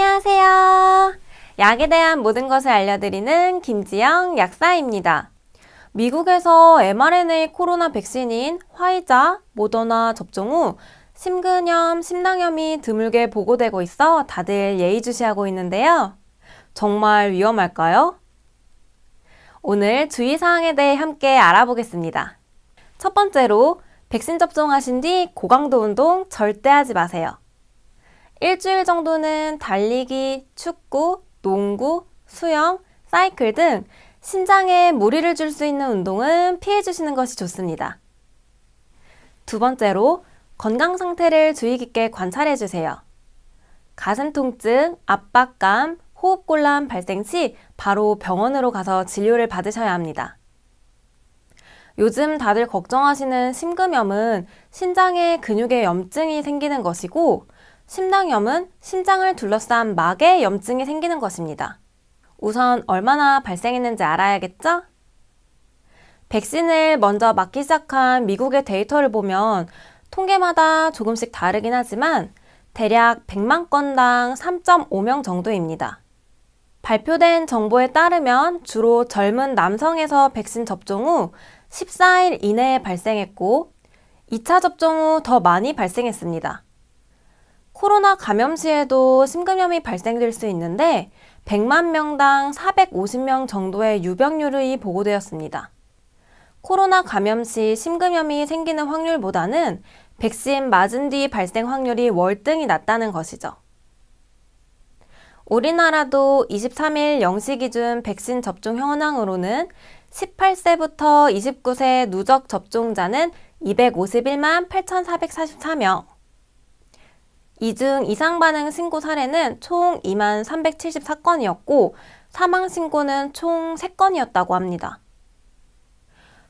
안녕하세요. 약에 대한 모든 것을 알려드리는 김지영 약사입니다. 미국에서 mRNA 코로나 백신인 화이자, 모더나 접종 후 심근염, 심낭염이 드물게 보고되고 있어 다들 예의주시하고 있는데요. 정말 위험할까요? 오늘 주의사항에 대해 함께 알아보겠습니다. 첫 번째로 백신 접종하신 뒤 고강도 운동 절대 하지 마세요. 일주일 정도는 달리기, 축구, 농구, 수영, 사이클 등 신장에 무리를 줄 수 있는 운동은 피해주시는 것이 좋습니다. 두 번째로 건강 상태를 주의 깊게 관찰해 주세요. 가슴 통증, 압박감, 호흡곤란 발생 시 바로 병원으로 가서 진료를 받으셔야 합니다. 요즘 다들 걱정하시는 심근염은 신장의 근육에 염증이 생기는 것이고 심낭염은 심장을 둘러싼 막에 염증이 생기는 것입니다. 우선 얼마나 발생했는지 알아야겠죠? 백신을 먼저 맞기 시작한 미국의 데이터를 보면 통계마다 조금씩 다르긴 하지만 대략 100만 건당 3.5명 정도입니다. 발표된 정보에 따르면 주로 젊은 남성에서 백신 접종 후 14일 이내에 발생했고 2차 접종 후 더 많이 발생했습니다. 코로나 감염 시에도 심근염이 발생될 수 있는데 100만 명당 450명 정도의 유병률이 보고되었습니다. 코로나 감염 시 심근염이 생기는 확률보다는 백신 맞은 뒤 발생 확률이 월등히 낮다는 것이죠. 우리나라도 23일 0시 기준 백신 접종 현황으로는 18세부터 29세 누적 접종자는 251만 8,444명, 이중 이상 반응 신고 사례는 총 2만 374건이었고 사망 신고는 총 3건이었다고 합니다.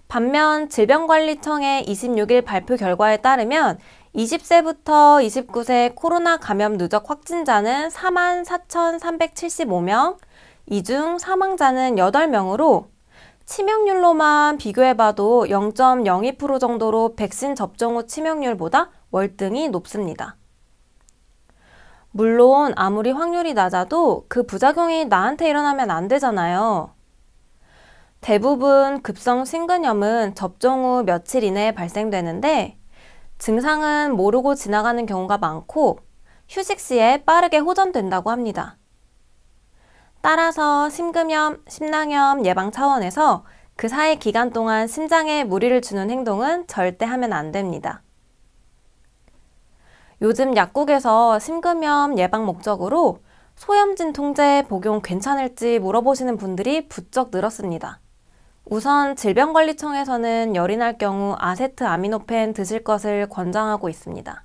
반면 질병관리청의 26일 발표 결과에 따르면 20세부터 29세 코로나 감염 누적 확진자는 4만 4,375명, 이 중 사망자는 8명으로 치명률로만 비교해봐도 0.02% 정도로 백신 접종 후 치명률보다 월등히 높습니다. 물론 아무리 확률이 낮아도 그 부작용이 나한테 일어나면 안 되잖아요. 대부분 급성 심근염은 접종 후 며칠 이내에 발생되는데 증상은 모르고 지나가는 경우가 많고 휴식 시에 빠르게 호전된다고 합니다. 따라서 심근염, 심낭염 예방 차원에서 그 사이 기간 동안 심장에 무리를 주는 행동은 절대 하면 안 됩니다. 요즘 약국에서 심금염 예방 목적으로 소염진 통제 복용 괜찮을지 물어보시는 분들이 부쩍 늘었습니다. 우선 질병관리청에서는 열이 날 경우 아세트 아미노펜 드실 것을 권장하고 있습니다.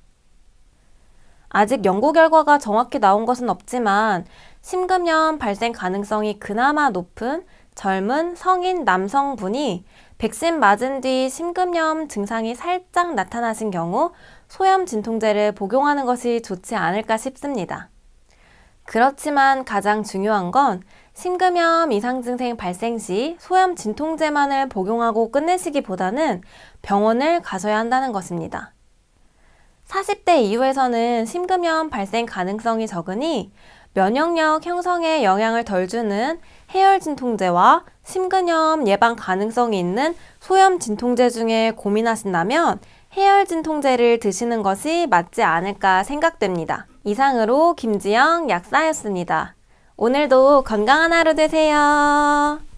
아직 연구 결과가 정확히 나온 것은 없지만 심금염 발생 가능성이 그나마 높은 젊은 성인 남성분이 백신 맞은 뒤 심근염 증상이 살짝 나타나신 경우 소염 진통제를 복용하는 것이 좋지 않을까 싶습니다. 그렇지만 가장 중요한 건 심근염 이상 증상 발생 시 소염 진통제만을 복용하고 끝내시기보다는 병원을 가셔야 한다는 것입니다. 40대 이후에서는 심근염 발생 가능성이 적으니 면역력 형성에 영향을 덜 주는 해열 진통제와 심근염 예방 가능성이 있는 소염 진통제 중에 고민하신다면 해열 진통제를 드시는 것이 맞지 않을까 생각됩니다. 이상으로 김지영 약사였습니다. 오늘도 건강한 하루 되세요.